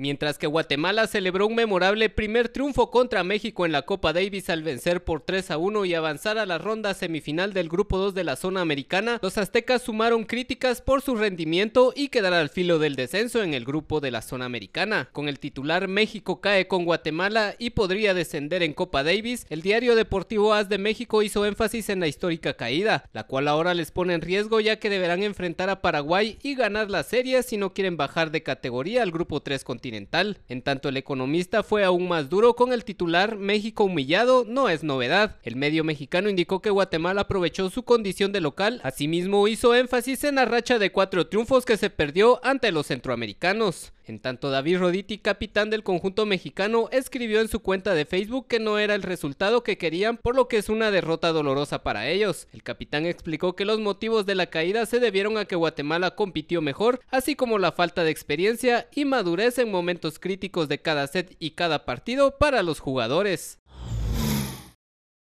Mientras que Guatemala celebró un memorable primer triunfo contra México en la Copa Davis al vencer por 3 a 1 y avanzar a la ronda semifinal del Grupo 2 de la zona americana, los aztecas sumaron críticas por su rendimiento y quedar al filo del descenso en el Grupo de la zona americana. Con el titular México cae con Guatemala y podría descender en Copa Davis, el diario deportivo AS de México hizo énfasis en la histórica caída, la cual ahora les pone en riesgo ya que deberán enfrentar a Paraguay y ganar la serie si no quieren bajar de categoría al Grupo 3 continuamente. En tanto, el economista fue aún más duro con el titular México humillado no es novedad. El medio mexicano indicó que Guatemala aprovechó su condición de local, asimismo hizo énfasis en la racha de cuatro triunfos que se perdió ante los centroamericanos. En tanto, David Roditi, capitán del conjunto mexicano, escribió en su cuenta de Facebook que no era el resultado que querían, por lo que es una derrota dolorosa para ellos. El capitán explicó que los motivos de la caída se debieron a que Guatemala compitió mejor, así como la falta de experiencia y madurez en momentos críticos de cada set y cada partido para los jugadores.